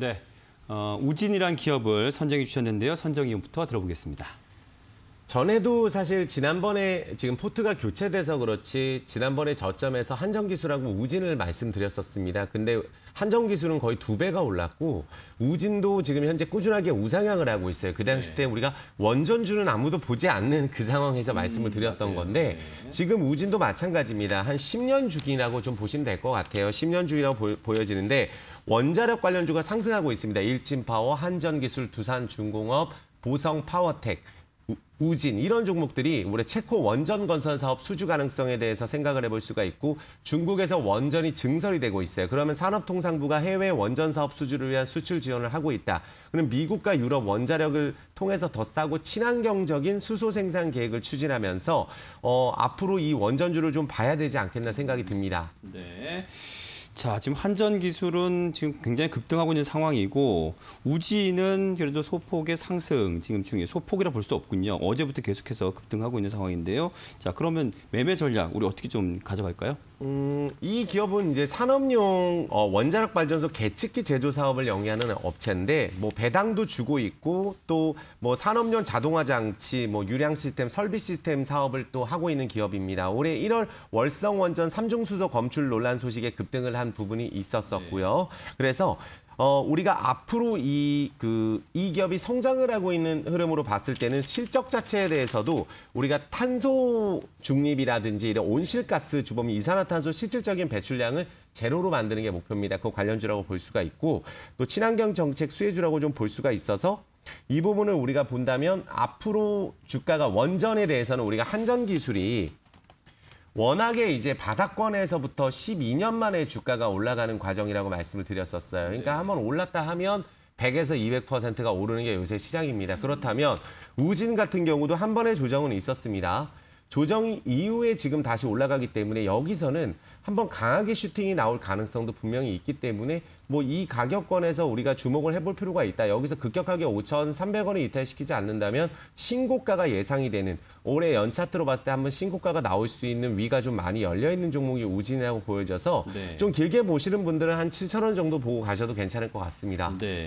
네, 어, 우진이란 기업을 선정해 주셨는데요. 선정 이유부터 들어보겠습니다. 전에도 사실 지난번에 지금 포트가 교체돼서 그렇지 지난번에 저점에서 한정 기술하고 우진을 말씀드렸었습니다. 근데 한정 기술은 거의 두 배가 올랐고 우진도 지금 현재 꾸준하게 우상향을 하고 있어요. 그 당시 네. 때 우리가 원전주는 아무도 보지 않는 그 상황에서 음, 말씀을 드렸던 맞아요. 건데 네. 지금 우진도 마찬가지입니다. 한 10년 주기라고 좀 보시면 될 것 같아요. 10년 주기라고 보, 여지는데 원자력 관련주가 상승하고 있습니다. 일진파워, 한전기술, 두산중공업, 보성파워텍 우진 이런 종목들이 올해 체코 원전 건설 사업 수주 가능성에 대해서 생각을 해볼 수가 있고 중국에서 원전이 증설이 되고 있어요. 그러면 산업통상부가 해외 원전 사업 수주를 위한 수출 지원을 하고 있다. 그럼 미국과 유럽 원자력을 통해서 더 싸고 친환경적인 수소 생산 계획을 추진하면서 어, 앞으로 이 원전주를 좀 봐야 되지 않겠나 생각이 듭니다. 네. 자, 지금 한전 기술은 지금 굉장히 급등하고 있는 상황이고 우지는 그래도 소폭의 상승 지금 중에 소폭이라 볼 수 없군요. 어제부터 계속해서 급등하고 있는 상황인데요. 자, 그러면 매매 전략 우리 어떻게 좀 가져갈까요? 음, 이 기업은 이제 산업용 어, 원자력 발전소 개측기 제조 사업을 영위하는 업체인데 뭐 배당도 주고 있고 또 뭐 산업용 자동화 장치, 뭐 유량 시스템, 설비 시스템 사업을 또 하고 있는 기업입니다. 올해 1월 월성 원전 3중 수소 검출 논란 소식에 급등을 한 대한 부분이 있었었고요. 네. 그래서 어, 우리가 앞으로 이, 그, 이 기업이 성장을 하고 있는 흐름으로 봤을 때는 실적 자체에 대해서도 우리가 탄소 중립이라든지 이런 온실가스 주범이 이산화탄소 실질적인 배출량을 제로로 만드는 게 목표입니다. 그 관련주라고 볼 수가 있고 또 친환경 정책 수혜주라고 좀 볼 수가 있어서 이 부분을 우리가 본다면 앞으로 주가가 원전에 대해서는 우리가 한전 기술이 워낙에 이제 바닥권에서부터 12년 만에 주가가 올라가는 과정이라고 말씀을 드렸었어요. 그러니까 네. 한번 올랐다 하면 100에서 200%가 오르는 게 요새 시장입니다. 그렇다면 우진 같은 경우도 한 번의 조정은 있었습니다. 조정 이후에 지금 다시 올라가기 때문에 여기서는 한번 강하게 슈팅이 나올 가능성도 분명히 있기 때문에 뭐 이 가격권에서 우리가 주목을 해볼 필요가 있다. 여기서 급격하게 5,300원을 이탈시키지 않는다면 신고가가 예상이 되는 올해 연차트로 봤을 때 한번 신고가가 나올 수 있는 위가 좀 많이 열려있는 종목이 우진이라고 보여져서 네. 좀 길게 보시는 분들은 한 7,000원 정도 보고 가셔도 괜찮을 것 같습니다. 네.